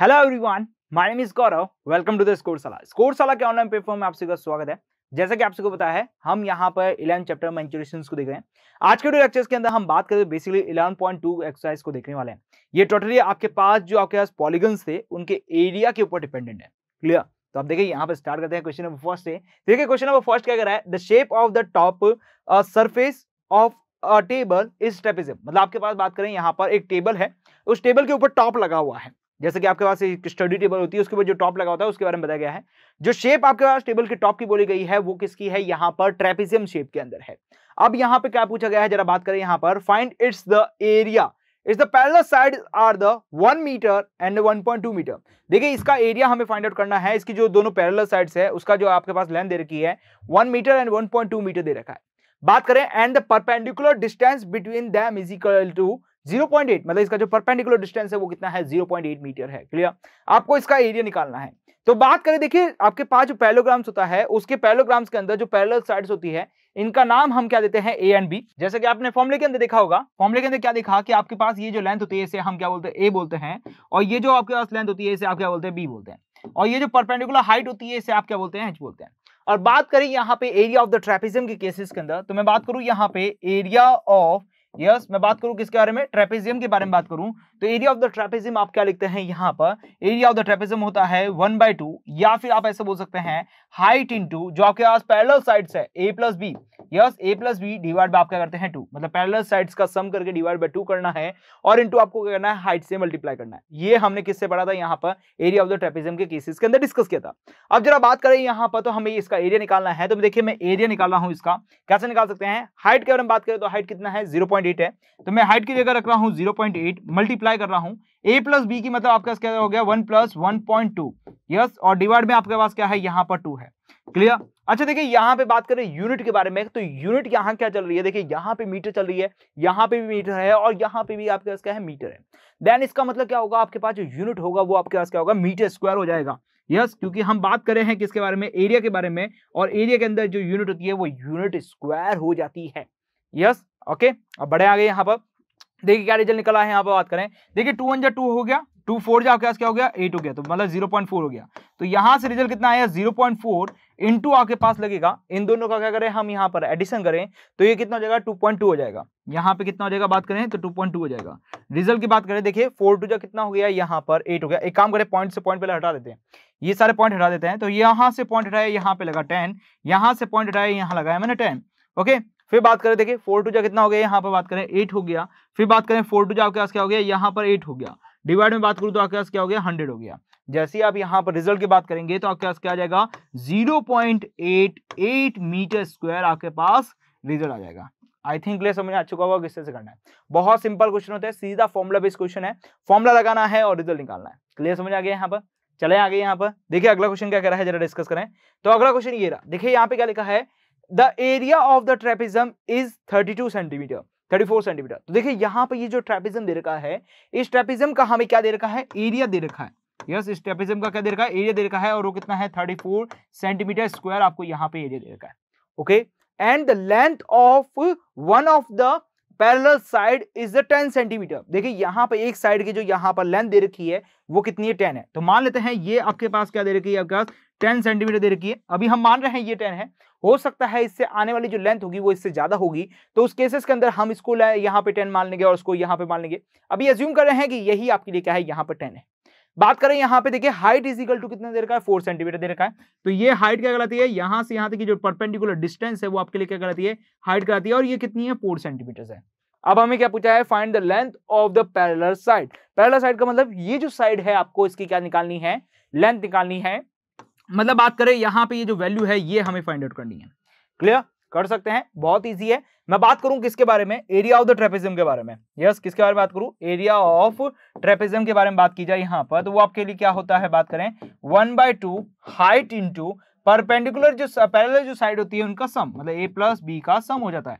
Hello everyone my name is Gaurav welcome to the score सला के online platform में आप सभी का स्वागत है जैसा कि आप सबको पता है हम यहाँ पर इलेवन चैप्टर मंचुरेशन को देख रहे हैं आज के लेक्चर्स के अंदर हम बात करें basically eleven point two exercise को देखने वाले हैं ये टोटली आपके पास जो आपके पास पॉलीगन्स थे उनके एरिया के ऊपर डिपेंडेंट है क्लियर तो आप देखिए यहाँ पर स्टार्ट करते हैं क्वेश्चन नंबर फर्स्ट से देखिए क्वेश्चन नंबर फर्स्ट क्या करा है the shape of the top surface of table is trapezium मतलब आपके पास बात करें यहाँ पर एक टेबल है उस टेबल के ऊपर टॉप लगा हुआ है जैसे कि आपके पास एक स्टडी टेबल होती है उसके ऊपर जो टॉप लगा होता है उसके बारे में बताया गया है जो शेप आपके पास टेबल के टॉप की बोली गई है वो किसकी है यहाँ पर ट्रेपिजियम शेप के अंदर है अब यहाँ पे क्या पूछा गया है जरा बात करें यहाँ पर find its the area its the parallel side are the one metre and one point two metre देखिए इसका एरिया हमें फाइंड आउट करना है इसकी जो दोनों पैरल साइड है उसका जो आपके पास लेंथ दे रखी है one metre and one point two metre दे रखा है बात करें and the perpendicular distance between them is equal to 0.8 मतलब इसका जो परपेंडिकुलर डिस्टेंस है वो कितना है 0.8 मीटर है क्लियर आपको इसका एरिया निकालना है तो बात करें देखिए आपके पास जो पैलोग्राम्स होता है उसके पैलोग्राम्स के अंदर जो पैरल साइड्स होती है इनका नाम हम क्या देते हैं ए एंड बी जैसे कि आपने फॉर्मुले के अंदर देखा होगा फॉर्मुले के अंदर क्या देखा कि आपके पास ये जो लेंथ होती है इसे हम क्या बोलते हैं ए बोलते हैं और ये जो आपके पास लेंथ होती है इसे आप क्या बोलते हैं बी बोलते हैं और ये जो परपेंडिकुलर हाइट होती है इसे आप क्या बोलते हैं एच बोलते हैं और बात करें यहाँ पे एरिया ऑफ द ट्रेपिज्म के केसेस के अंदर तो मैं बात करूं यहाँ पे एरिया ऑफ यस मैं बात करूं किसके बारे में ट्रेपेजियम के बारे में बात करूं तो एरिया ऑफ द ट्रेपेजियम आप क्या लिखते हैं यहाँ पर एरिया ऑफ द ट्रेपेजियम होता है वन बाई टू या फिर आप ऐसे बोल सकते हैं हाइट इन टू जो आपके पास पैरल साइड है A plus B yes A plus B divide by आप क्या करते हैं टू मतलब पैरल साइड का सम करके डिवाइड बाय टू करना है और इंटू आपको क्या करना है हाइट से मल्टीप्लाई करना है ये हमने किससे पढ़ा था यहाँ पर एरिया ऑफ द ट्रेपेजियम के केसेस के अंदर डिस्कस किया था अब जरा बात करें यहाँ पर तो हमें इसका एरिया निकालना है तो देखिए मैं एरिया निकाल रहा हूँ इसका कैसे निकाल सकते हैं हाइट के बारे में बात करें तो हाइट कितना है जीरो पॉइंट एट है तो मैं हाइट की जगह रख रहा हूँ जीरो पॉइंट एट मल्टीप्लाई कर रहा हूँ ए प्लस बी की मतलब आपके पास क्या हो गया one plus one point two yes और डिवाइड में आपके पास क्या है यहाँ पर टू है क्लियर अच्छा देखिए यहाँ पे बात करें यूनिट के बारे में तो यूनिट यहाँ क्या चल रही है देखिए यहाँ पे मीटर चल रही है यहाँ पे भी मीटर है और यहाँ पे भी आपके पास क्या है मीटर है देन इसका मतलब क्या होगा आपके पास जो यूनिट होगा वो आपके पास क्या होगा मीटर स्क्वायर हो जाएगा यस yes, क्योंकि हम बात कर रहे हैं किसके बारे में एरिया के बारे में और एरिया के अंदर जो यूनिट होती है वो यूनिट स्क्वायर हो जाती है यस yes, ओके अब बड़े आ गए यहाँ पर देखिए क्या रिजल्ट निकला है यहाँ पर बात करें देखिए टू वन जो टू हो गया टू फोर जो आपके पास क्या हो गया एट हो गया तो मतलब जीरो पॉइंट फोर हो गया तो यहाँ से रिजल्ट कितना आया जीरो पॉइंट फोर इंटू आपके पास लगेगा इन दोनों का क्या करें हम यहाँ पर एडिशन करें तो ये कितना हो जाएगा टू पॉइंट टू हो जाएगा यहाँ पे कितना हो जाएगा बात करें तो टू पॉइंट टू हो जाएगा रिजल्ट की बात करें देखिए फोर टू जो कितना हो गया यहाँ पर एट हो गया एक काम करें पॉइंट से पॉइंट पहले हटा देते हैं ये सारे पॉइंट हटा देते हैं तो यहाँ से पॉइंट हटाया यहाँ पे लगा टेन यहाँ से पॉइंट हटाया यहाँ लगाया मैंने टेन ओके okay, फिर बात करें देखिए फोर टू जा कितना हो गया यहाँ पर बात करें एट हो गया फिर बात करें फोर टू जा आपके पास क्या हो गया यहाँ पर एट हो गया डिवाइड में बात करूँ तो आपके पास क्या हो गया हंड्रेड हो गया जैसे ही आप यहाँ पर रिजल्ट की बात करेंगे तो आपके पास क्या आ जाएगा zero point eight eight metre square आपके पास रिजल्ट आ जाएगा आई थिंक क्लियर समझ आ चुका होगा किससे करना है बहुत सिंपल क्वेश्चन होता है सीधा फॉर्मुला बेस्ड क्वेश्चन है फॉर्मुला लगाना है और रिजल्ट निकालना है क्लियर समझ आ गया यहाँ पर चले आगे यहाँ पर देखिए अगला क्वेश्चन क्या कह रहा है जरा डिस्कस करें तो अगला क्वेश्चन ये रहा देखिए यहाँ पे क्या लिखा है the area of the trapezium is 32 centimetre 34 centimetre तो देखिए यहाँ पे ये जो ट्रेपिज्म दे रखा है इस ट्रेपिज्म का हमें क्या दे रखा है एरिया दे रखा है यस इस ट्रेपिज्म का क्या दे रखा है एरिया दे रखा है और वो कितना है 34 सेंटीमीटर स्क्वायर आपको यहाँ पे एरिया दे रखा है okay and the length of one of the parallel side is the 10 centimetre देखिए यहाँ पे एक साइड की जो यहाँ पर लेंथ दे रखी है वो कितनी है 10 है तो मान लेते हैं ये आपके पास क्या दे रखी है आपके पास 10 सेंटीमीटर दे रखी है अभी हम मान रहे हैं ये 10 है हो सकता है इससे आने वाली जो लेंथ होगी वो इससे ज्यादा होगी तो उस केसेस के अंदर हम इसको यहाँ पे टेन मान लेंगे और उसको यहाँ पे मान लेंगे अभी एज्यूम कर रहे हैं कि यही आपके लिए क्या है यहाँ पर टेन है बात करें यहाँ पे देखिए हाइट इज इक्वल टू कितना दे रखा है फोर सेंटीमीटर दे रखा है तो ये हाइट क्या कराती है यहाँ से यहाँ तक की जो परपेंडिकुलर डिस्टेंस है वो आपके लिए क्या कराती है हाइट कराती है और ये कितनी है फोर सेंटीमीटर है अब हमें क्या पूछा है find the length of the parallel side parallel side का मतलब ये जो साइड है आपको इसकी क्या निकालनी है लेंथ निकालनी है मतलब बात करें यहाँ पे ये जो वैल्यू है ये हमें फाइंड आउट करनी है क्लियर कर सकते हैं बहुत इजी है मैं बात करूं किसके बारे में एरिया ऑफ द ट्रेपिज्म के बारे में यस yes, किसके बारे में बात करूं एरिया ऑफ ट्रेपिज्म के बारे में बात की जाए यहाँ पर तो वो आपके लिए क्या होता है बात करें one by two height into perpendicular जो पैरल जो साइड होती है उनका सम मतलब ए प्लस बी का सम हो जाता है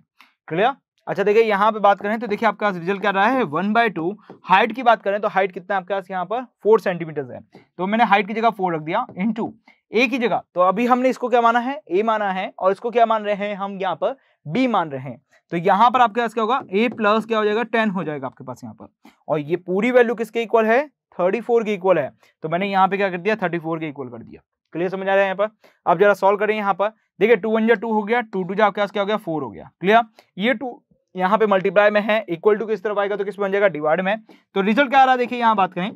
क्लियर अच्छा देखिए यहाँ पे बात करें तो देखिए आपका रिजल्ट क्या रहा है वन बाय टू हाइट की बात करें तो हाइट कितना आपके पास यहाँ पर फोर सेंटीमीटर है तो मैंने हाइट की जगह फोर रख दिया टू एक ही जगह तो अभी हमने इसको क्या माना है ए माना है और इसको क्या मान रहे हैं हम यहाँ पर बी मान रहे हैं तो यहाँ पर आपके पास क्या होगा ए प्लस क्या हो जाएगा टेन हो जाएगा आपके पास यहाँ पर और ये पूरी वैल्यू किसके इक्वल है थर्टी फोर के इक्वल है तो मैंने यहाँ पे क्या कर दिया थर्टी फोर के इक्वल कर दिया क्लियर समझ आ रहा है यहाँ पर अब जरा सॉल्व करें यहाँ पर देखिए टू वन जा टू हो गया टू टू जा आपके पास क्या हो गया फोर हो गया क्लियर ये टू यहाँ पे मल्टीप्लाई में है इक्वल टू किस तरफ आएगा तो किस बन जाएगा डिवाइड में तो रिजल्ट क्या आ रहा है देखिए यहाँ बात करें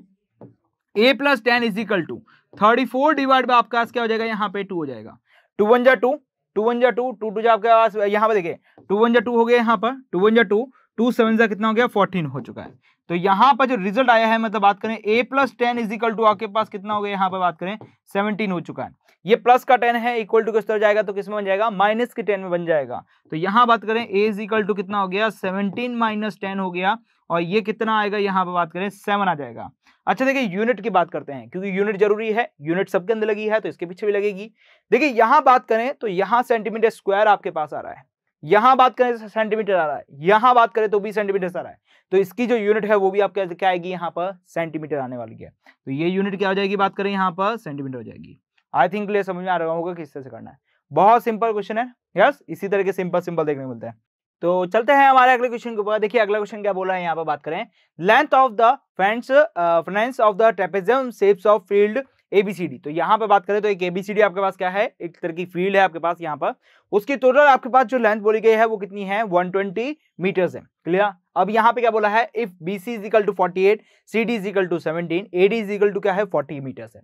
A plus ten is equal to thirty four divide by आपके पास क्या हो जाएगा यहाँ पे टू हो जाएगा टू वन जा टू टू वन जा टू टू टू जा आपके पास यहाँ पे देखिए टू वन जा टू हो गया यहाँ पर टू वन जा टू टू सेवन जा कितना हो गया फोर्टीन हो चुका है तो यहां पर जो रिजल्ट आया है मतलब बात करें A plus ten is equal to आपके पास कितना हो गया यहां पर बात करें सेवनटीन हो चुका है ये प्लस का टेन है इक्वल टू किस तरह जाएगा तो किसमें बन जाएगा माइनस के टेन में बन जाएगा तो यहाँ बात करें ए इज इक्वल टू कितना हो गया सेवनटीन माइनस टेन हो गया और ये कितना आएगा यहाँ पर बात करें सेवन आ जाएगा अच्छा देखिए यूनिट की बात करते हैं क्योंकि यूनिट जरूरी है यूनिट सबके अंदर लगी है तो इसके पीछे भी लगेगी देखिए यहां बात करें तो यहाँ सेंटीमीटर स्क्वायर आपके पास आ रहा है यहां बात करें तो सेंटीमीटर आ रहा है यहां बात करें तो बीस सेंटीमीटर आ रहा है तो इसकी जो यूनिट है वो भी आप क्या आएगी यहाँ पर सेंटीमीटर आने वाली है तो ये यूनिट क्या हो जाएगी बात करें यहाँ पर सेंटीमीटर हो जाएगी आई थिंक क्लियर समझ में आ रहा होगा किस तरह से करना है बहुत सिंपल क्वेश्चन है यस इसी तरह के सिंपल सिंपल देखने को हैं तो चलते हैं हमारे अगले क्वेश्चन के ऊपर देखिए अगला क्वेश्चन क्या बोला है यहाँ पर बात करें length of the friends friends of the trapezium shapes of field ABCD तो यहां पर बात करें तो एक एबीसीडी आपके पास क्या है एक तरह की फील्ड है आपके पास यहाँ पर उसकी टोटल आपके पास जो लेंथ बोली गई है वो कितनी है 120 मीटर है क्लियर अब यहाँ पे क्या बोला है if B C is equal to forty eight C D is equal to seventeen A D is equal to क्या है फोर्टी मीटर है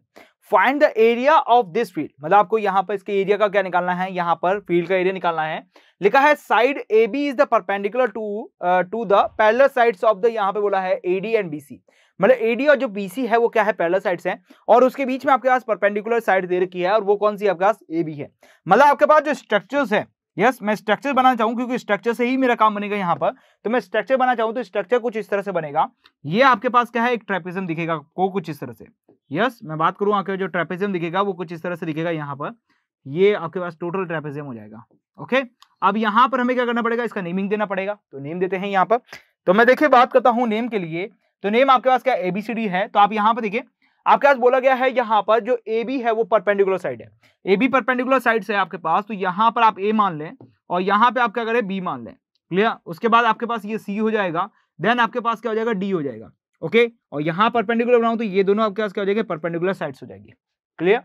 find the area of this field मतलब आपको यहाँ पर इसके एरिया का क्या निकालना है यहाँ पर फील्ड का एरिया निकालना है लिखा है side A B is the perpendicular to to the parallel sides of the यहाँ पे बोला है A D and B C मतलब एडी और जो बीसी है वो क्या है पैरल साइड्स हैं और उसके बीच में आपके पास परपेंडिकुलर साइड दे रखी है और वो कौन सी आपके पास ए बी है मतलब आपके पास जो स्ट्रक्चर्स है यस yes, मैं स्ट्रक्चर बनाना चाहूँ क्योंकि स्ट्रक्चर से ही मेरा काम बनेगा यहाँ पर तो मैं स्ट्रक्चर बनाना चाहूँ तो स्ट्रक्चर कुछ इस तरह से बनेगा ये आपके पास क्या है एक ट्रेपिज्म दिखेगा को कुछ इस तरह से यस yes, मैं बात करूँ आपके जो ट्रेपिज्म दिखेगा वो कुछ इस तरह से दिखेगा यहाँ पर ये आपके पास टोटल ट्रेपिज्म हो जाएगा ओके अब यहाँ पर हमें क्या करना पड़ेगा इसका नेमिंग देना पड़ेगा तो नेम देते हैं यहाँ पर तो मैं देखिए बात करता हूँ नेम के लिए तो नेम आपके पास क्या एबीसीडी है तो आप यहाँ पर देखिए आपके पास बोला गया है यहाँ पर जो ए बी है वो परपेंडिकुलर साइड है ए बी परपेंडिकुलर साइड है आपके पास तो यहाँ पर आप ए मान लें और यहाँ पे आप क्या करें बी मान लें क्लियर उसके बाद आपके पास ये सी हो जाएगा देन आपके पास क्या हो जाएगा डी हो जाएगा ओके okay? और यहाँ परपेंडिकुलर बनाऊ तो ये दोनों आपके पास क्या हो जाएगा परपेंडिकुलर साइड्स हो जाएगी क्लियर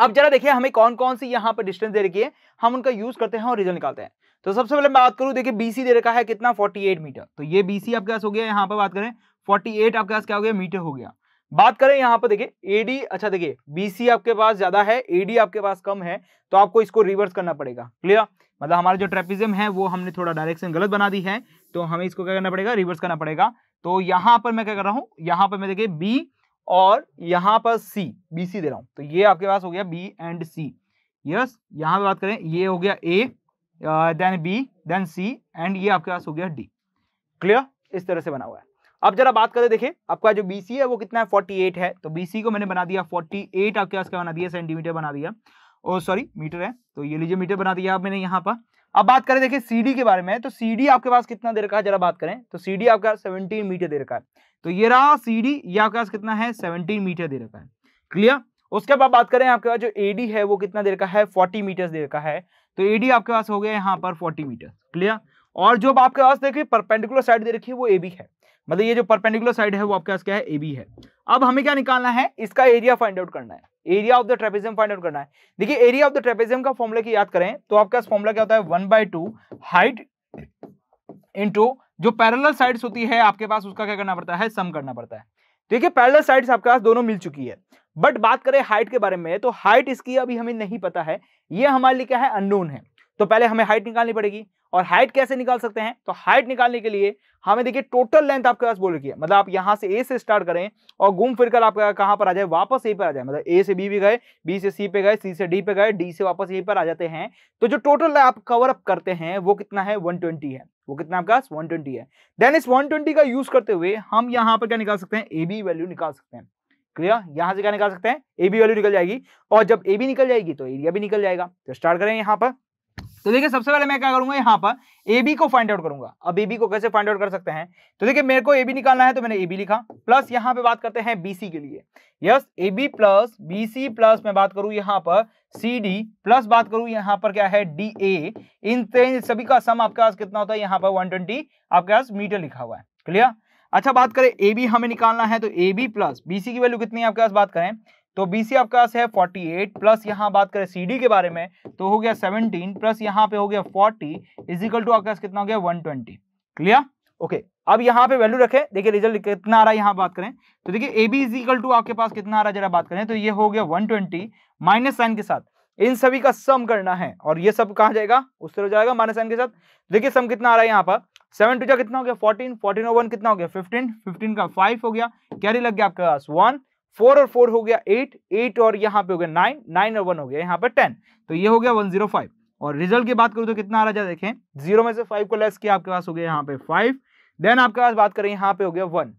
अब जरा देखिए हमें कौन कौन सी यहाँ पर डिस्टेंस दे रखी है हम उनका यूज करते हैं और रिजल्ट निकालते हैं तो सबसे पहले मैं बात करूं देखिए बीसी दे रखा है कितना 48 मीटर तो ये बीसी आपके पास हो गया यहाँ पर बात करें फोर्टी एट आपके पास क्या हो गया मीटर हो गया बात करें यहाँ पर देखिए एडी अच्छा देखिए बीसी आपके पास ज्यादा है एडी आपके पास कम है तो आपको इसको रिवर्स करना पड़ेगा क्लियर मतलब हमारा जो ट्रेपिज्म है वो हमने थोड़ा डायरेक्शन गलत बना दी है तो हमें इसको क्या करना पड़ेगा रिवर्स करना पड़ेगा तो यहाँ पर मैं क्या कर रहा हूँ यहाँ पर मैं देखिए बी और यहाँ पर सी बी सी दे रहा हूँ तो ये आपके पास हो गया बी एंड सी यस यहाँ पर बात करें ये हो गया A then B then C and ये आपके पास हो गया डी क्लियर इस तरह से बना हुआ है अब जरा बात करें देखिए आपका जो बीसी है वो कितना है 48 है तो बीसी को मैंने बना दिया 48 आपके पास क्या बना दिया सेंटीमीटर बना दिया और सॉरी मीटर है तो ये लीजिए मीटर बना दिया मैंने यहाँ पर अब बात करें देखिए सीडी के बारे में तो सीडी आपके पास कितना देर का है जरा बात करें तो सीडी पास सेवनटीन मीटर देर का है तो ये रहा सीडी ये आपके पास कितना है सेवनटीन मीटर देर का है क्लियर उसके बाद बात करें आपके पास जो एडी है वो कितना देर का है फोर्टी मीटर देर का है तो एडी आपके पास हो गया यहाँ पर फोर्टी मीटर क्लियर और जो आपके पास देखिए परपेंडिकुलर साइड दे रखी है वो ए बी है मतलब ये जो परपेंडिकुलर साइड है वो आपके पास क्या है ए बी है अब हमें क्या निकालना है इसका एरिया फाइंड आउट करना है area of the trapezium find out करना है देखिए एरिया ऑफ द ट्रेपेजियम का फॉर्मुला की याद करें तो आपके पास फॉर्मुला क्या होता है one by two height into जो पैरल साइड होती है आपके पास उसका क्या करना पड़ता है सम करना पड़ता है देखिए पैरल साइड आपके पास दोनों मिल चुकी है बट बात करें हाइट के बारे में तो हाइट इसकी अभी हमें नहीं पता है ये हमारे लिए क्या है अननोन है तो पहले हमें हाइट निकालनी पड़ेगी और हाइट कैसे निकाल सकते हैं तो हाइट निकालने के लिए हमें देखिए टोटल लेंथ आपके पास बोल रखी है मतलब आप यहाँ से ए से स्टार्ट करें और घूम फिर कर आपका कहाँ पर आ जाए वापस यहीं पर आ जाए मतलब ए से बी भी गए बी से सी पे गए सी से डी पे गए डी से वापस यहीं पर आ जाते हैं तो जो टोटल आप कवर अप करते हैं वो कितना है वन है वो कितना आपके पास ट्वेंटी है देन इस ट्वेंटी का यूज करते हुए हम यहाँ पर क्या निकाल सकते हैं ए बी वैल्यू निकाल सकते हैं क्लियर यहाँ से क्या निकाल सकते हैं ए बी वैल्यू निकल जाएगी और जब ए बी निकल जाएगी तो एरिया भी निकल जाएगा तो स्टार्ट करें यहाँ पर तो देखिए सबसे पहले मैं क्या करूंगा यहाँ पर ए बी को फाइंड आउट करूंगा अब ए बी को कैसे फाइंड आउट कर सकते हैं तो देखिए मेरे को ए बी निकालना है तो मैंने ए बी लिखा प्लस यहाँ पे बात करते हैं बी सी के लिए yes A B plus B C plus मैं बात करूँ यहाँ पर सी डी प्लस बात करूँ यहाँ पर क्या है डी ए इन सभी का सम आपके पास कितना होता है यहाँ पर वन ट्वेंटी आपके पास मीटर लिखा हुआ है क्लियर अच्छा बात करें ए बी हमें निकालना है तो A B plus B C की वैल्यू कितनी है आपके पास बात करें तो बीसी आपके पास है 48 प्लस यहाँ बात करें सीडी के बारे में तो हो गया 17 प्लस यहाँ पे हो गया 40 इजिकल टू आपके पास कितना हो गया 120 क्लियर ओके अब यहाँ पे वैल्यू रखें देखिए रिजल्ट कितना आ रहा है यहाँ बात करें तो देखिए ए बी इजिकल टू आपके पास कितना आ रहा है जरा बात करें तो ये हो गया वन ट्वेंटी माइनस साइन के साथ इन सभी का सम करना है और ये सब कहाँ जाएगा उस तरह जाएगा माइनस साइन के साथ देखिए सम कितना आ रहा है यहाँ पर सेवन टू जा कितना हो गया फोर्टीन फोर्टीन और वन कितना हो गया फिफ्टीन फिफ्टीन का फाइव हो गया कैरी लग गया आपके पास वन फोर और फोर हो गया एट एट और यहाँ पे हो गया नाइन नाइन और वन हो गया यहाँ पे टेन तो ये हो गया वन जीरो फाइव और रिजल्ट की बात करूँ तो कितना आ रहा है देखें जीरो में से फाइव को लेस किया आपके पास हो गया यहाँ पे फाइव देन आपके पास बात करें यहाँ पे हो गया वन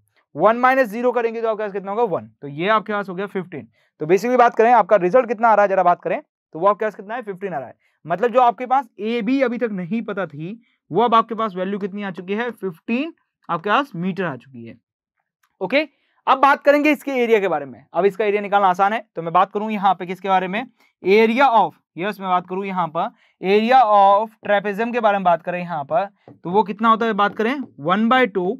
वन माइनस जीरो करेंगे तो आपके पास कितना होगा वन तो ये आपके पास हो गया फिफ्टीन तो बेसिकली बात करें आपका रिजल्ट कितना आ रहा है जरा बात करें तो वो आपके पास कितना है फिफ्टीन आ रहा है मतलब जो आपके पास ए बी अभी तक नहीं पता थी वो अब आपके पास वैल्यू कितनी आ चुकी है फिफ्टीन आपके पास मीटर आ चुकी है ओके okay? अब बात करेंगे इसके एरिया के बारे में अब इसका एरिया निकालना आसान है तो मैं बात करूं यहाँ पे किसके बारे में एरिया ऑफ यस मैं बात करूं यहाँ पर एरिया ऑफ ट्रेपेजम के बारे में बात करें यहाँ पर तो वो कितना होता है बात करें one by two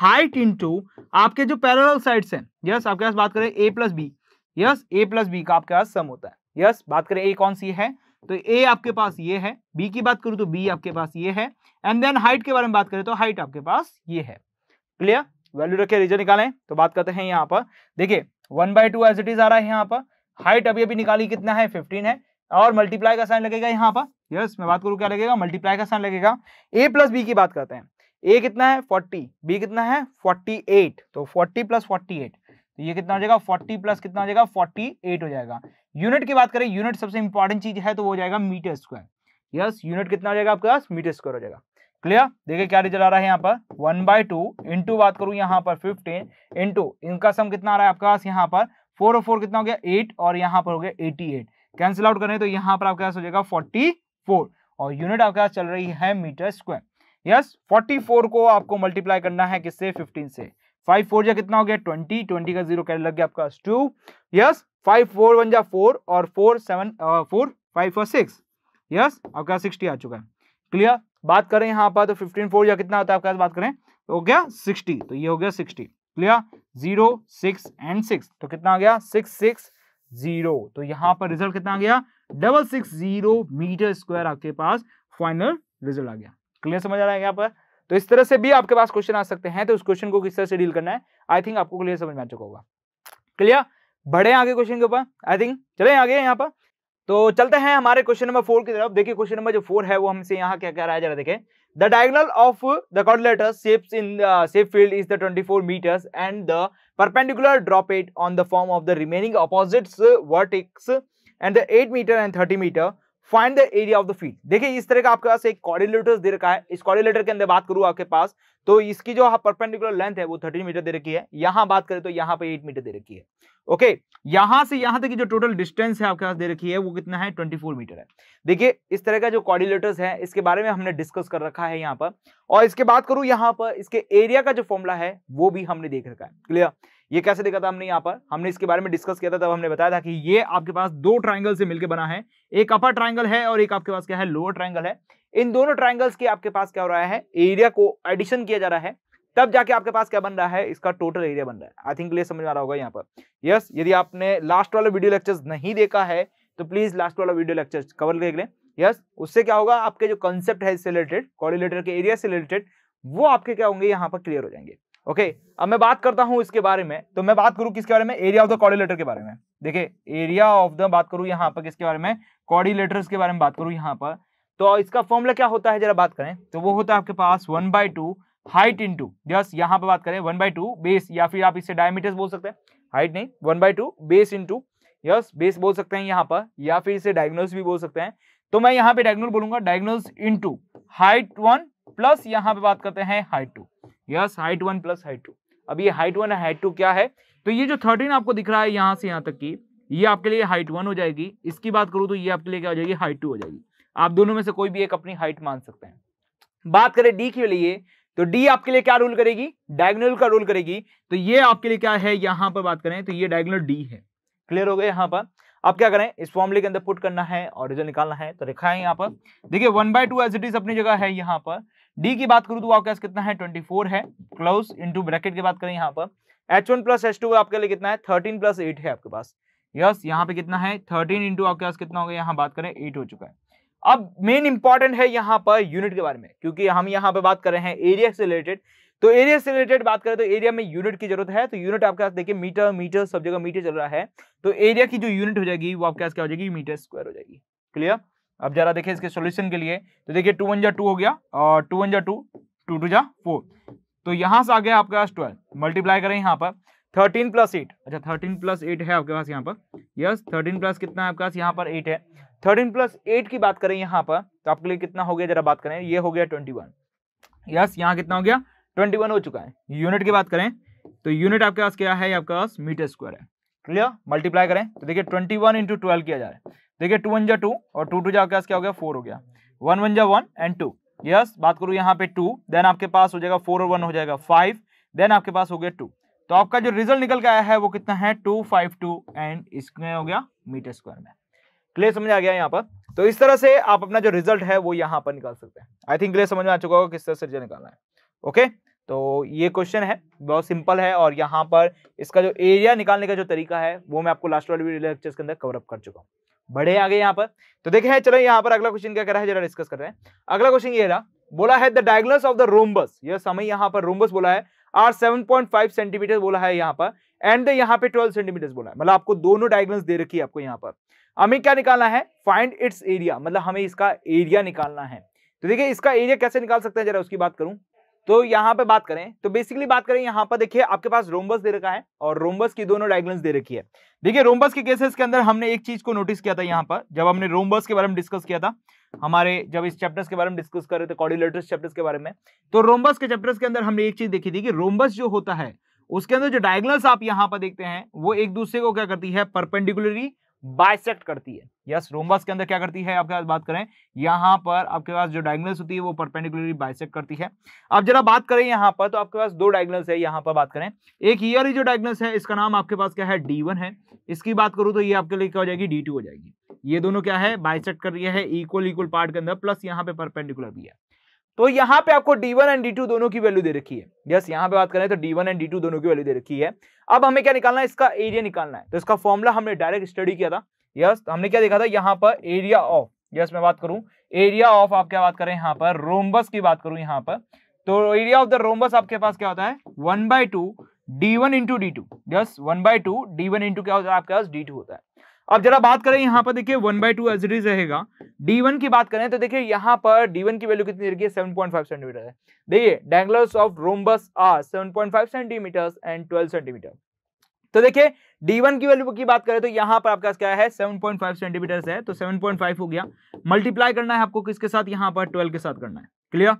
height two आपके जो पैरल साइड्स हैं यस आपके पास बात करें A plus B yes A plus B का आपके पास सम होता है यस बात करें ए कौन सी है तो ए आपके पास ये है बी की बात करूं तो बी आपके पास ये है एंड देन हाइट के बारे में बात करें तो हाइट आपके पास ये है क्लियर वैल्यू रखे रीजन निकालें तो बात करते हैं यहाँ पर देखिए one by two as it is आ रहा है यहाँ पर हाइट अभी अभी निकाली कितना है फिफ्टीन है और मल्टीप्लाई का साइन लगेगा यहाँ पर यस मैं बात करूँ क्या लगेगा मल्टीप्लाई का साइन लगेगा ए प्लस बी की बात करते हैं ए कितना है फोर्टी बी कितना है फोर्टी एट तो फोर्टी प्लस फोर्टी एट तो ये कितना हो जाएगा फोर्टी प्लस कितना हो जाएगा फोर्टी एट हो जाएगा यूनिट की बात करें यूनिट सबसे इंपॉर्टेंट चीज है तो वो हो जाएगा मीटर स्क्वायर यस यूनिट कितना हो जाएगा आपके पास मीटर स्क्वायर हो जाएगा क्लियर देखिए क्या रिजल्ट आ रहा है यहाँ पर वन बाय टू इंटू बात करूँ यहाँ पर फिफ्टीन इंटू इनका सम कितना आ रहा है आपके पास यहाँ पर फोर और फोर कितना हो गया एट और यहाँ पर हो गया एटी एट कैंसिल आउट करें तो यहाँ पर आपके पास हो जाएगा फोर्टी फोर और यूनिट आपके पास चल रही है metre square yes forty four को आपको मल्टीप्लाई करना है किससे फिफ्टीन से फाइव फोर जा कितना हो गया ट्वेंटी ट्वेंटी का जीरो कैसे लग गया आपके पास two yes five four one जा फोर और four seven four five four six yes आपके पास सिक्सटी आ चुका है क्लियर बात करें यहाँ पर तो फिफ्टीन फोर या कितना होता है आपके पास बात करें तो हो गया सिक्सटी तो ये हो गया sixty clear zero six and six तो कितना आ गया सिक्स सिक्स जीरो तो यहाँ पर रिजल्ट कितना आ गया double six zero metre square आपके पास फाइनल रिजल्ट आ गया क्लियर समझ आ रहा है यहाँ पर तो इस तरह से भी आपके पास क्वेश्चन आ सकते हैं तो उस क्वेश्चन को किस तरह से डील करना है आई थिंक आपको क्लियर समझ में आ चुका होगा क्लियर बढ़े आगे क्वेश्चन के ऊपर आई थिंक चले आगे यहाँ पर तो चलते हैं हमारे क्वेश्चन नंबर फोर की तरफ देखिए क्वेश्चन नंबर जो फोर है वो हमसे यहाँ क्या कह रहा है जरा देखें the diagonal of the quadrilateral shapes in shape field is the four metres and the perpendicular dropped on the form of the remaining opposites vertex and the eight metre and thirty metre find the area of the feet देखिए इस तरह का आपके पास एक quadrilateral दे रखा है इस quadrilateral के अंदर बात करूँ आपके पास तो इसकी जो हाँ परपेंडिकुलर लेंथ है वो थर्टीन मीटर दे रखी है यहां बात करें तो यहाँ पे एट मीटर दे रखी है ओके यहां से यहां तक की जो टोटल डिस्टेंस है आपके पास दे रखी है वो कितना है 24 मीटर है देखिए इस तरह का जो कॉर्डिलेटर्स है इसके बारे में हमने डिस्कस कर रखा है यहाँ पर और इसके बात करूँ यहाँ पर इसके एरिया का जो फॉर्मुला है वो भी हमने देख रखा है क्लियर ये कैसे देखा था हमने यहाँ पर हमने इसके बारे में डिस्कस किया था तब हमने बताया था कि ये आपके पास दो ट्राइंगल से मिलकर बना है एक अपर ट्राइंगल है और एक आपके पास क्या है लोअर ट्राइंगल है इन दोनों ट्राइंगल्स के आपके पास क्या हो रहा है एरिया को एडिशन किया जा रहा है तब जाके आपके पास क्या बन रहा है इसका टोटल एरिया बन रहा है आई थिंक ये समझ में आ रहा होगा यहाँ पर यस yes, यदि आपने लास्ट वाला वीडियो लेक्चर्स नहीं देखा है तो प्लीज लास्ट वाला वीडियो लेक्चर कवर देख लें यस yes, उससे क्या होगा आपके जो कंसेप्ट है इससे रिलेटेड कॉर्डिलेटर के एरिया से रिलेटेड वो आपके क्या होंगे यहाँ पर क्लियर हो जाएंगे ओके अब मैं बात करता हूं इसके बारे में तो मैं बात करूं किसके बारे में एरिया ऑफ द कॉर्डिलेटर के बारे में देखिए एरिया ऑफ द बात करूं यहाँ पर किसके बारे में कॉर्डिलेटर्स के बारे में बात करूं यहाँ पर तो इसका फॉर्मूला क्या होता है जरा बात करें तो वो होता है आपके पास one by two height into just यहाँ पर बात करें वन बाई टू बेस या फिर आप इससे डायमीटर बोल सकते हैं हाइट नहीं one by two base into yes base बोल सकते हैं यहाँ पर या फिर इसे डायग्नोस भी बोल सकते हैं तो मैं यहाँ पे डायग्नोस बोलूंगा diagonals into height one plus यहाँ पे बात करते हैं height two yes height one plus height two अब ये हाइट वन हाइट टू क्या है तो ये जो थर्टीन आपको दिख रहा है यहाँ से यहाँ तक की ये आपके लिए हाइट वन हो जाएगी इसकी बात करूँ तो ये आपके लिए क्या हो जाएगी हाइट टू हो जाएगी आप दोनों में से कोई भी एक अपनी हाइट मान सकते हैं बात करें डी के लिए तो डी आपके लिए क्या रूल करेगी डायगोनल का रूल करेगी तो ये आपके लिए क्या है यहाँ पर बात करें तो ये डायगोनल डी है क्लियर हो गए यहाँ पर आप क्या करें इस फॉर्मले के अंदर पुट करना है और रिजल्ट निकालना है तो रेखा है यहाँ पर देखिए one by two as it is अपनी जगह है यहाँ पर डी की बात करूं तो आपके पास कितना है 24 है क्लोज इनटू ब्रैकेट की बात करें यहाँ पर H one plus H two आपके लिए कितना है थर्टीन प्लस एट है आपके पास यस यहाँ पे कितना है थर्टीन इंटू आपके पास कितना हो गया यहाँ बात करें एट हो चुका है अब मेन इंपॉर्टेंट है यहाँ पर यूनिट के बारे में क्योंकि हम यहाँ पे बात कर रहे हैं एरिया से रिलेटेड तो एरिया से रिलेटेड बात करें तो एरिया में यूनिट की जरूरत है तो यूनिट आपके पास देखिए मीटर मीटर सब जगह मीटर चल रहा है तो एरिया की जो यूनिट हो जाएगी वो आपके पास क्या हो जाएगी मीटर स्क्वायर हो जाएगी क्लियर अब जरा देखिए इसके सॉल्यूशन के लिए तो देखिए टू वन जा टू हो गया और टू वन जा टू टू टू जा फोर तो यहाँ से आ गया आपके पास ट्वेल्व मल्टीप्लाई करें यहाँ पर थर्टीन प्लस एट अच्छा थर्टीन प्लस एट है आपके पास यहाँ पर यस थर्टीन प्लस कितना है आपके पास यहाँ पर एट है थर्टीन प्लस एट की बात करें यहाँ पर तो आपके लिए कितना हो गया जरा बात करें ये हो गया ट्वेंटी वन यस यहाँ कितना हो गया ट्वेंटी वन हो चुका है यूनिट की बात करें तो यूनिट आपके पास क्या है आपके पास मीटर स्क्वायर है क्लियर मल्टीप्लाई करें तो देखिए ट्वेंटी वन इंटू ट्वेल्व किया जा रहा है देखिए टू वन जा टू और टू टू जा क्या हो गया फोर हो गया वन वन जा वन एंड टू यस बात करूँ यहाँ पे टू देन आपके पास हो जाएगा फोर और वन हो जाएगा फाइव देन आपके पास हो गया टू तो आपका जो रिजल्ट निकल के आया है वो कितना है टू फाइव टू एंड इसमें हो गया मीटर स्क्वायर में क्लियर समझ आ गया यहाँ पर तो इस तरह से आप अपना जो रिजल्ट है वो यहाँ पर निकाल सकते हैं आई थिंक क्लियर समझ में आ चुका होगा किस तरह से रिजल्ट निकालना है ओके okay? तो ये क्वेश्चन है बहुत सिंपल है और यहाँ पर इसका जो एरिया निकालने का जो तरीका है वो मैं आपको लास्ट वाली वीडियो लेक्चर के अंदर कवरअप कर चुका हूँ बढ़े आगे यहाँ पर तो देखे हैं चलो यहाँ पर अगला क्वेश्चन क्या रहा है जरा डिस्कस रहे हैं अगला क्वेश्चन ये रहा बोला है the diagonals of the rhombus ये समय यहाँ पर रोमबस बोला है आर फाइव सेंटीमीटर बोला है यहाँ पर एंड यहाँ पे ट्वेल्व सेंटीमीटर बोला है मतलब आपको दोनों डायग्नस दे रखी है आपको यहाँ पर हमें क्या निकालना है फाइंड इट्स एरिया मतलब हमें इसका एरिया निकालना है तो देखिए इसका एरिया कैसे निकाल सकते हैं जरा उसकी बात करूं तो यहाँ पे बात करें तो बेसिकली बात करें यहाँ पर देखिए आपके पास रोमबस दे रखा है और रोमबस की दोनों डायग्नल्स दे रखी है देखिए रोमबस के केसेस के अंदर हमने एक चीज को नोटिस किया था यहाँ पर जब हमने रोमबस के बारे में डिस्कस किया था हमारे जब इस चैप्टर्स के बारे में डिस्कस कर रहे थे कॉर्डिलेटर्स चैप्टर्स के बारे में तो रोमबस के चैप्टर्स के अंदर हमने एक चीज देखी थी कि रोमबस जो होता है उसके अंदर जो डायग्नल्स आप यहाँ पर देखते हैं वो एक दूसरे को क्या करती है परपेंडिकुलरी बाइसेक्ट करती है यस रोमबस के अंदर क्या करती है आपके पास बात करें यहां पर आपके पास जो डायगनल्स होती है वो परपेंडिकुलरली बाइसेक्ट करती है अब जरा बात करें यहां पर तो आपके पास दो डायगनल्स है यहां पर बात करें एक ईयर जो डायगनल्स है इसका नाम आपके पास क्या है डी है इसकी बात करूं तो ये आपके लिए क्या हो जाएगी डी हो जाएगी ये दोनों क्या है बाइसेक्ट कर रही है इक्वल इक्वल पार्ट के अंदर प्लस यहाँ पे परपेंडिकुलर भी है तो यहाँ पे आपको D1 एंड D2 दोनों की वैल्यू दे रखी है यस yes, यहां पे बात करें तो D1 एंड D2 दोनों की वैल्यू दे रखी है अब हमें क्या निकालना है इसका एरिया निकालना है तो इसका फॉर्मुला हमने डायरेक्ट स्टडी किया था यस yes, तो हमने क्या देखा था यहाँ पर एरिया ऑफ यस मैं बात करूं एरिया ऑफ आप क्या बात करें यहाँ पर रोमबस की बात करूं यहाँ पर तो एरिया ऑफ द रोमबस आपके पास क्या होता है one by two D one into D two yes one by two D one into क्या होता है आपके पास डी टू होता है अब जरा बात करें यहाँ पर देखिए वन बाई टू एजरीज रहेगा डी वन की बात करें तो देखिए यहाँ पर डी वन की वैल्यू कितनी रखी है सेवन पॉइंट फाइव सेंटीमीटर है देखिए diagonals of rhombus are seven point five centimetre and twelve centimetre तो देखिए D1 की वैल्यू की बात करें तो यहाँ पर आपका क्या है 7.5 सेंटीमीटर है तो 7.5 हो गया मल्टीप्लाई करना है आपको किसके साथ यहाँ पर 12 के साथ करना है क्लियर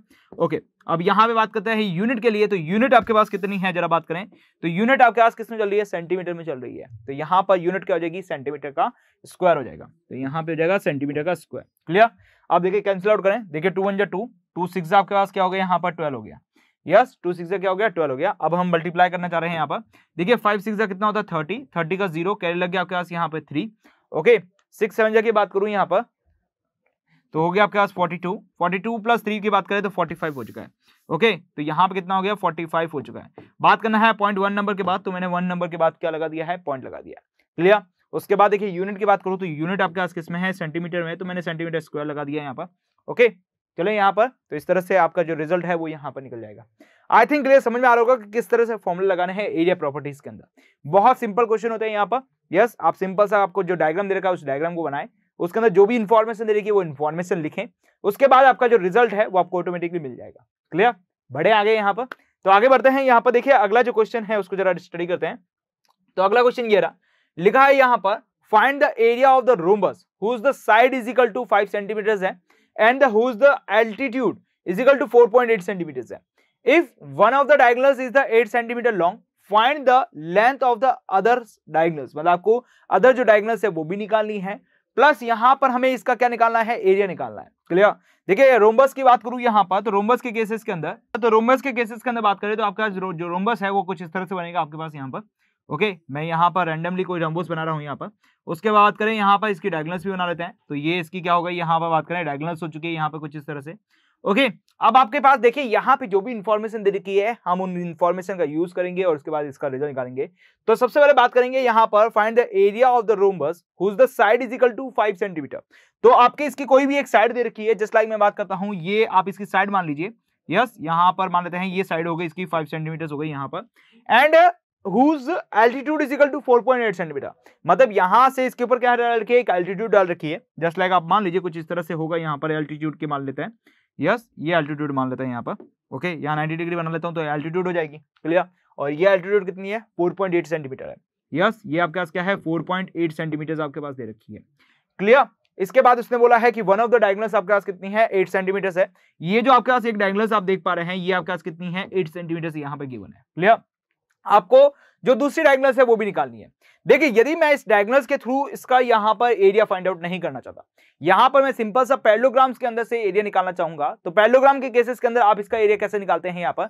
ओके अब यहां पे बात करते हैं यूनिट के लिए तो यूनिट आपके पास कितनी है जरा बात करें तो यूनिट आपके पास किसमें चल रही है सेंटीमीटर में चल रही है तो यहाँ पर यूनिट क्या हो जाएगी सेंटीमीटर का स्क्वायर हो जाएगा तो यहाँ पे हो जाएगा सेंटीमीटर का स्क्वायर क्लियर अब देखिए कैंसिल आउट करें देखिए टू वन जो टू टू सिक्स आपके पास क्या हो गया यहाँ पर ट्वेल्व हो गया यस टू सिक्स क्या हो गया ट्वेल्व हो गया अब हम मल्टीप्लाई करना चाह रहे हैं यहाँ पर देखिए फाइव सिक्स कितना होता है थर्टी थर्टी का जीरो कैरी लग गया आपके पास यहाँ पर थ्री ओके सिक्स सेवन की बात करूँ यहाँ पर तो हो गया आपके पास 42 42 प्लस थ्री की बात करें तो 45 हो चुका है ओके तो यहाँ पे कितना हो गया 45 हो चुका है बात करना है पॉइंट वन नंबर के बाद तो मैंने वन नंबर के बाद क्या लगा दिया है पॉइंट लगा दिया क्लियर उसके बाद देखिए यूनिट की बात करूँ तो यूनिट आपके पास किसमें है सेंटीमीटर में तो मैंने सेंटीमीटर स्क्वायर लगा दिया यहाँ पर ओके चलो यहाँ पर तो इस तरह से आपका जो रिजल्ट है वो यहाँ पर निकल जाएगा आई थिंक क्लियर समझ में आ रहा होगा कि किस तरह से फॉर्मूला लगाने हैं एरिया प्रॉपर्टीज के अंदर बहुत सिंपल क्वेश्चन होते हैं यहाँ पर यस आप सिंपल सा आपको जो डायग्राम दे रखा है उस डायग्राम को बनाएं उसके अंदर जो भी इन्फॉर्मेशन दे रही है वो इन्फॉर्मेशन लिखें उसके बाद आपका जो रिजल्ट है वो आपको ऑटोमेटिकली मिल जाएगा क्लियर बढ़े आगे यहाँ पर तो आगे बढ़ते हैं यहाँ पर देखिए अगला जो क्वेश्चन है उसको जरा स्टडी करते हैं तो अगला क्वेश्चन ये रहा लिखा है यहाँ पर find the area of the rhombus whose the side is equal to five centimeters है and whose the altitude is equal to four point eight centimeters है if one of the diagonals is the eight centimeter long find the length of the other diagonals मतलब आपको other जो diagonals है वो भी निकालनी है प्लस यहां पर हमें इसका क्या निकालना है एरिया निकालना है क्लियर देखिए रोमबस की बात करूं यहां पर तो रोमबस के केसेस के अंदर तो रोमबस के केसेस के अंदर बात करें तो आपका जो रोमबस है वो कुछ इस तरह से बनेगा आपके पास यहाँ पर ओके मैं यहाँ पर रैंडमली कोई रंबोस बना रहा हूँ यहाँ पर उसके बाद करें यहाँ पर इसकी डायगनल्स भी बना लेते हैं तो ये इसकी क्या होगा यहाँ पर बात करें डायगनल्स हो चुकी है यहाँ पर कुछ इस तरह से ओके अब आपके पास देखिए यहाँ पे जो भी इंफॉर्मेशन दे रखी है हम उन इंफॉर्मेशन का यूज करेंगे और उसके बाद इसका रिजल्ट निकालेंगे तो सबसे पहले बात करेंगे यहाँ पर find the area of the rhombus whose the side is equal to five centimeter तो आपके इसकी कोई भी एक साइड दे रखी है जस्ट लाइक मैं बात करता हूँ ये आप इसकी साइड मान लीजिए यस यहाँ पर मान लेते हैं ये साइड हो गई इसकी फाइव सेंटीमीटर हो गई यहाँ पर and whose altitude is equal to 4.8 centimeter मतलब यहाँ से इसके ऊपर क्या डाल रखी है एक एल्टीट्यूड डाल रखी है जस्ट लाइक आप मान लीजिए कुछ इस तरह से होगा यहाँ पर एल्टीट्यूड के मान लेते हैं यस ये एल्टीट्यूड मान लेते हैं यहाँ पर ओके यहाँ नाइन्टी डिग्री बना लेता हूँ तो एल्टीट्यूड हो जाएगी क्लियर और ये एल्टीट्यूड कितनी है फोर पॉइंट एट सेंटीमीटर है यस ये आपके पास क्या है फोर पॉइंट एट सेंटीमीटर आपके पास दे रखी है क्लियर इसके बाद उसने बोला है कि वन ऑफ द डायगनल्स आपके पास कितनी है एट सेंटीमीटर है ये जो आपके पास एक डायगनल्स आप देख पा रहे हैं ये आपके पास कितनी है एट सेंटीमीटर यहाँ पे गिवन है क्लियर आपको जो दूसरी डायगनल्स है वो भी निकालनी है देखिए यदि मैं इस डायगनल्स के थ्रू इसका यहां पर एरिया फाइंड आउट नहीं करना चाहता यहां पर मैं सिंपल सा पेलोग्राम्स के अंदर से एरिया निकालना चाहूंगा तो पेलोग्राम के केसेस के अंदर आप इसका एरिया कैसे निकालते हैं यहाँ पर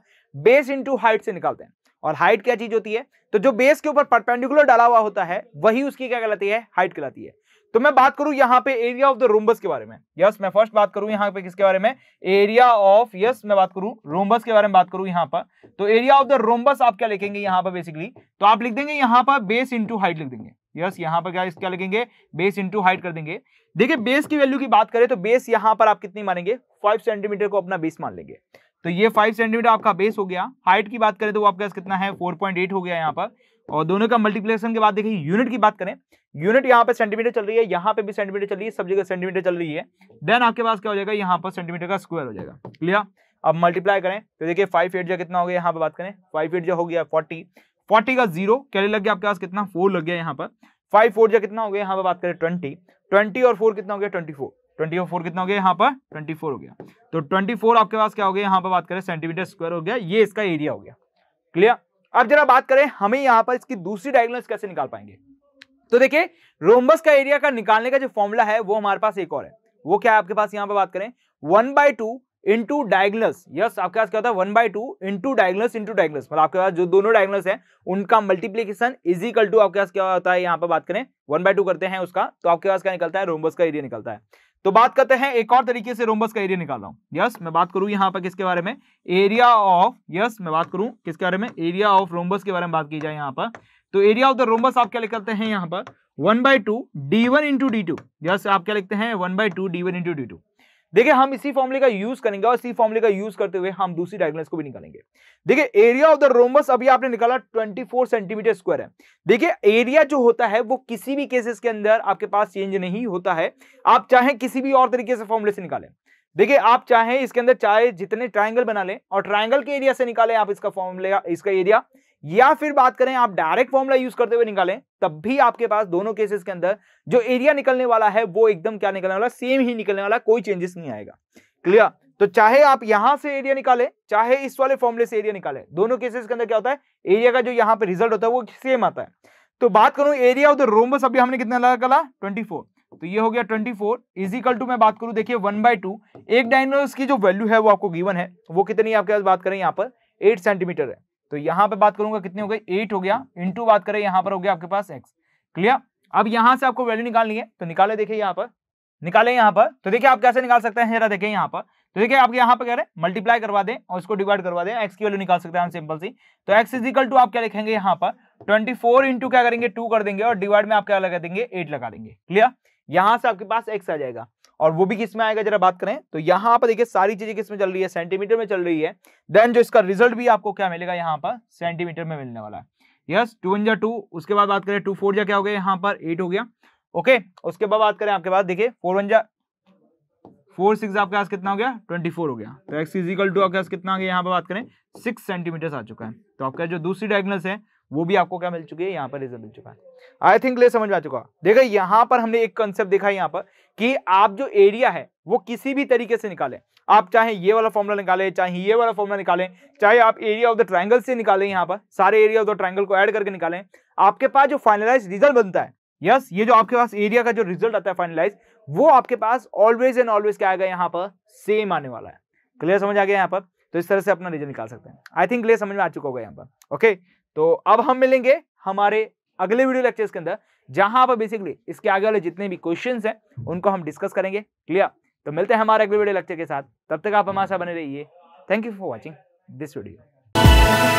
बेस इंटू हाइट से निकालते हैं और हाइट क्या चीज होती है तो जो बेस के ऊपर परपेंडिकुलर डाला हुआ होता है वही उसकी क्या कहलाती है हाइट कहलाती है तो मैं बात करूं यहां पे एरिया ऑफ द रोम्बस के बारे में यस मैं फर्स्ट बात करूं यहां पे किसके बारे में एरिया ऑफ यस मैं बात करूं रोम्बस के बारे में बात करूं यहां पर तो एरिया ऑफ द रोम्बस आप क्या लिखेंगे यहां पर बेसिकली तो आप लिख देंगे यहां पर बेस इंटू हाइट लिख देंगे यस यहां पर क्या इसका लिखेंगे बेस इंटू हाइट कर देंगे देखिए बेस की वैल्यू की बात करें तो बेस यहां पर आप कितनी मानेंगे फाइव सेंटीमीटर को अपना बेस मान लेंगे तो ये फाइव सेंटीमीटर आपका बेस हो गया हाइट की बात करें तो वो आपका कितना है फोर पॉइंट एट हो गया यहाँ पर और दोनों का मल्टीप्लिकेशन के बाद देखिए यूनिट की बात करें यूनिट यहाँ पे सेंटीमीटर चल रही है यहाँ पे भी सेंटीमीटर चल रही है सब जगह सेंटीमीटर चल रही है देन आपके पास क्या हो जाएगा यहाँ पर सेंटीमीटर का स्क्वायर हो जाएगा क्लियर अब मल्टीप्लाई करें तो देखिए फाइव एट जो कितना हो गया यहाँ पर बात करें फाइव एट जो हो गया फोर्टी फोर्टी का जीरो कैरे लग गया आपके पास कितना फोर लग गया यहाँ पर फाइव फोर जो कितना हो गया यहाँ पर बात करें ट्वेंटी ट्वेंटी और फोर कितना हो गया ट्वेंटी फोर ट्वेंटी और फोर कितना हो गया यहाँ पर ट्वेंटी फोर हो गया तो ट्वेंटी फोर आपके पास क्या हो गया यहाँ पर बात करें सेंटीमीटर स्क्वायर हो गया ये इसका एरिया हो गया क्लियर अब जरा बात करें हमें यहां पर इसकी दूसरी डायग्नोस कैसे निकाल पाएंगे तो देखिए रोमबस का एरिया का निकालने का जो फॉर्मूला है वो हमारे पास एक और है वो क्या है आपके पास यहां पर बात करें one by two into diagonals yes आपके पास क्या होता है one by two into diagonals into diagonals मतलब आपके पास जो दोनों डायग्नस है उनका मल्टीप्लीकेशन इजिकल टू आपके पास क्या होता है यहाँ पर बात करें वन बाय टू करते हैं उसका तो आपके पास क्या निकलता है रोमबस का एरिया निकलता है तो बात करते हैं एक और तरीके से रोम्बस का एरिया निकाल रहा यस मैं बात करूं यहां पर किसके बारे में एरिया ऑफ यस मैं बात करूं किसके बारे में एरिया ऑफ रोम्बस के बारे में बात की जाए यहां पर तो एरिया ऑफ द रोमबस आप क्या लिखते हैं यहां पर one by two D one into D two yes आप क्या लिखते हैं one by two D one into D two देखिए हम इसी फॉर्मुले का यूज करेंगे और इसी फॉर्मुले का यूज करते हुए हम दूसरी डायगोनल्स को भी निकालेंगे देखिए एरिया ऑफ द रोमबस अभी आपने निकाला 24 सेंटीमीटर स्क्वायर है देखिए एरिया जो होता है वो किसी भी केसेस के अंदर आपके पास चेंज नहीं होता है आप चाहे किसी भी और तरीके से फॉर्मुले से निकालें देखिए आप चाहे इसके अंदर चाहे जितने ट्राइंगल बना लें और ट्राइंगल के एरिया से निकालें आप इसका फॉर्मुले इसका एरिया या फिर बात करें आप डायरेक्ट फॉर्मुला यूज करते हुए निकालें तब भी आपके पास दोनों केसेस के अंदर जो एरिया निकलने वाला है वो एकदम क्या निकलने वाला सेम ही निकलने वाला कोई चेंजेस नहीं आएगा क्लियर तो चाहे आप यहां से एरिया निकाले चाहे इस वाले फॉर्मुले से एरिया निकाले दोनों केसेस के अंदर क्या होता है एरिया का जो यहाँ पे रिजल्ट होता है वो सेम आता है तो बात करूं एरिया ऑफ द रोमबस अभी हमने कितना कला ट्वेंटी फोर तो ये हो गया 24 फोर इजिकल टू मैं बात करूं देखिए 1 बाई टू एक डायनोस की जो वैल्यू है वो आपको गिवन है वो कितनी आपके पास बात करें यहाँ पर 8 सेंटीमीटर है तो यहाँ पर बात करूंगा कितनी हो गई एट हो गया इंटू बात करें यहां पर हो गया आपके पास एक्स क्लियर अब यहां से आपको वैल्यू निकालनी है तो निकाले देखिए यहां पर निकाले यहाँ पर तो देखिए आप कैसे निकाल सकते हैं देखिए यहां पर तो देखिए आप यहाँ पर कह रहे हैं मल्टीप्लाई करवा दें और इसको डिवाइड करवा दें एक्स की वैल्यू निकाल सकते हैं सिंपल सी तो एक्स इजिकल टू आप क्या लिखेंगे यहाँ पर ट्वेंटी फोर इंटू क्या करेंगे टू कर देंगे और डिवाइड में आप क्या लगा देंगे एट लगा देंगे क्लियर यहाँ से आपके पास एक्स आ जाएगा और वो भी किस में आएगा जरा बात करें तो यहाँ पर देखिए सारी चीजें किसमें चल रही है सेंटीमीटर में चल रही है देन जो इसका रिजल्ट भी आपको क्या मिलेगा यहाँ पर सेंटीमीटर में मिलने वाला है यस टू वन जा टू उसके बाद बात करें टू फोर जा क्या हो गया यहाँ पर एट हो गया ओके उसके बाद बात करें आपके पास देखिए फोर वन जा फोर सिक्स आपके पास कितना हो गया ट्वेंटी फोर हो गया तो एक्स इजिकल टू आपके पास कितना गया यहाँ पर बात करें सिक्स सेंटीमीटर आ चुका है तो आपका जो दूसरी डायग्नल है वो भी आपको क्या मिल चुकी है यहाँ पर रीजन मिल चुका है आई थिंक ले समझ में आ चुका देखो यहाँ पर हमने एक कंसेप्ट देखा है यहाँ पर कि आप जो एरिया है वो किसी भी तरीके से निकालें आप चाहे ये वाला फॉर्मूला निकालें चाहे ये वाला फॉर्मूला निकालें चाहे आप एरिया ऑफ द ट्राइंगल से निकालें यहाँ पर सारे एरिया ऑफ द ट्राइंगल को ऐड करके निकालें आपके पास जो फाइनलाइज रिजल्ट बनता है यस yes, ये जो आपके पास एरिया का जो रिजल्ट आता है फाइनलाइज वो आपके पास ऑलवेज एंड ऑलवेज क्या आएगा यहाँ पर सेम आने वाला है क्लियर समझ आ गया यहाँ पर तो इस तरह से अपना रीजन निकाल सकते हैं आई थिंक क्लियर समझ में आ चुका होगा यहाँ पर ओके okay? तो अब हम मिलेंगे हमारे अगले वीडियो लेक्चर्स के अंदर जहां पर बेसिकली इसके आगे वाले जितने भी क्वेश्चन हैं उनको हम डिस्कस करेंगे क्लियर तो मिलते हैं हमारे अगले वीडियो लेक्चर के साथ तब तक आप हमारे साथ बने रहिए thank you for watching this video